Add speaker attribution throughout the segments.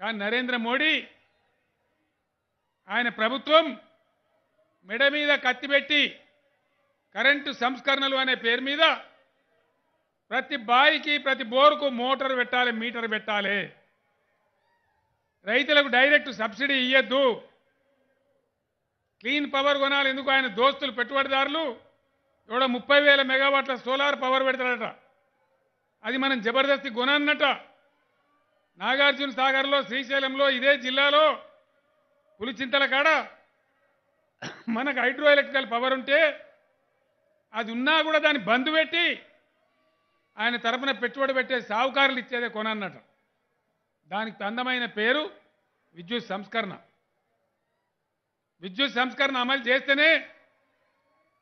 Speaker 1: కానీ నరేంద్ర మోడీ ఆయన ప్రభుత్వం మెడ మీద కత్తిపెట్టి కరెంటు సంస్కరణలు అనే పేరు మీద ప్రతి బావికి ప్రతి బోరుకు మోటార్ పెట్టాలి మీటర్ పెట్టాలి రైతులకు డైరెక్ట్ సబ్సిడీ ఇవ్వద్దు క్లీన్ పవర్ కొనాలి ఎందుకు ఆయన దోస్తులు పెట్టుబడిదారులు ఎవడో ముప్పై వేల మెగావాట్ల సోలార్ పవర్ పెడతాడట అది మనం జబర్దస్తి కొనన్నట నాగార్జున సాగర్లో శ్రీశైలంలో ఇదే జిల్లాలో పులిచింతల కాడ మనకు హైడ్రో ఎలక్ట్రికల్ పవర్ ఉంటే అది ఉన్నా కూడా దాన్ని బంద్ పెట్టి ఆయన తరపున పెట్టుబడి పెట్టే సావుకారులు ఇచ్చేదే కొనన్నట దానికి అందమైన పేరు విద్యుత్ సంస్కరణ విద్యుత్ సంస్కరణ అమలు చేస్తేనే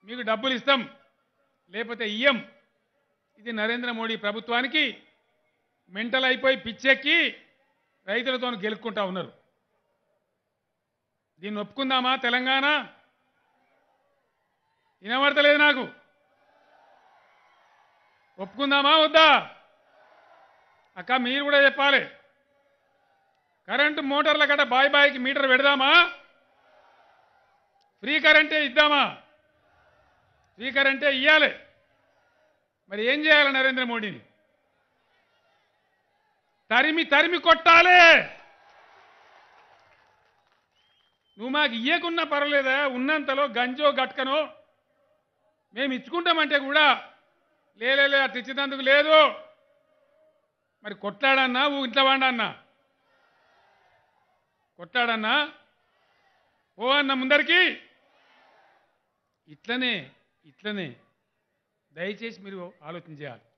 Speaker 1: మీకు డబ్బులు ఇస్తాం లేకపోతే ఇయ్యం ఇది నరేంద్ర మోడీ ప్రభుత్వానికి మెంటల్ అయిపోయి పిచ్చెక్కి రైతులతో గెలుక్కుంటా ఉన్నారు దీన్ని ఒప్పుకుందామా తెలంగాణ వినబడతలేదు నాకు ఒప్పుకుందామా వద్దా అక్క మీరు కూడా చెప్పాలి కరెంటు మోటార్ల కట్ట బాయ్ బాయ్కి మీటర్ పెడదామా ఫ్రీ కరెంటే ఇద్దామా ఫ్రీ కరెంటే ఇవ్వాలి మరి ఏం చేయాలి నరేంద్ర మోడీని తరిమి తరిమి కొట్టాలి నువ్వు మాకు ఇయ్యకున్నా పర్వాలేదా ఉన్నంతలో గంజో గట్కనో మేము ఇచ్చుకుంటామంటే కూడా లేలే అట్లా ఇచ్చినందుకు లేదు మరి కొట్లాడన్నా ఇంట్లో వాడన్నా కొట్లాడన్నా ఓ అన్న ముందరికి ఇట్లనే ఇట్లనే దయచేసి మీరు ఆలోచన చేయాలి